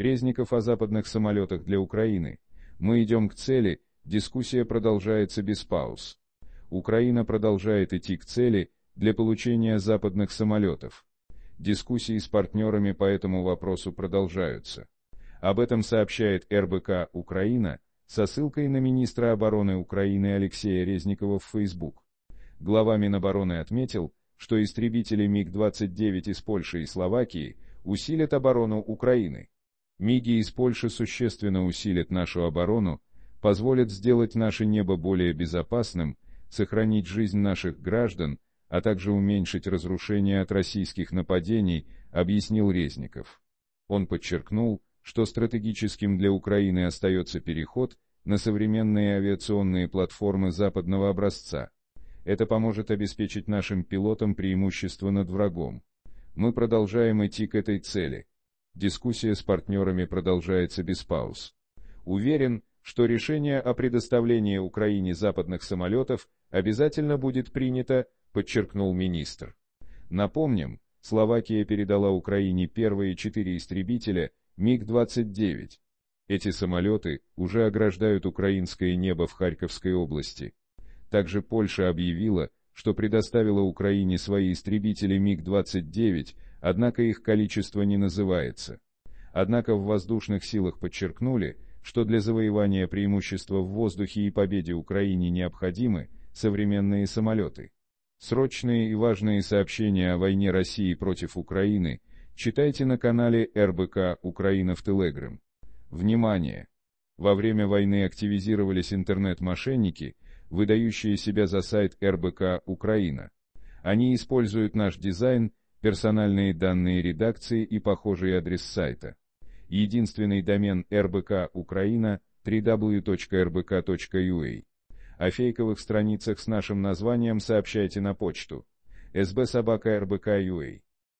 Резников о западных самолетах для Украины. Мы идем к цели, дискуссия продолжается без пауз. Украина продолжает идти к цели для получения западных самолетов. Дискуссии с партнерами по этому вопросу продолжаются. Об этом сообщает РБК «Украина» со ссылкой на министра обороны Украины Алексея Резникова в Facebook. Глава Минобороны отметил, что истребители МиГ-29 из Польши и Словакии усилят оборону Украины. Миги из Польши существенно усилят нашу оборону, позволят сделать наше небо более безопасным, сохранить жизнь наших граждан, а также уменьшить разрушения от российских нападений, объяснил Резников. Он подчеркнул, что стратегическим для Украины остается переход на современные авиационные платформы западного образца. Это поможет обеспечить нашим пилотам преимущество над врагом. Мы продолжаем идти к этой цели, Дискуссия с партнерами продолжается без пауз. Уверен, что решение о предоставлении Украине западных самолетов обязательно будет принято, подчеркнул министр. Напомним, Словакия передала Украине первые четыре истребителя МиГ-29. Эти самолеты уже ограждают украинское небо в Харьковской области. Также Польша объявила, что предоставила Украине свои истребители МиГ-29, однако их количество не называется. Однако в воздушных силах подчеркнули, что для завоевания преимущества в воздухе и победе Украине необходимы современные самолеты. Срочные и важные сообщения о войне России против Украины читайте на канале РБК «Украина в Телеграм». Внимание! Во время войны активизировались интернет-мошенники, выдающие себя за сайт РБК «Украина». Они используют наш дизайн персональные данные редакции и похожий адрес сайта. Единственный домен РБК Украина www.rbk.ua. О фейковых страницах с нашим названием сообщайте на почту sbsobaka.rbk.ua.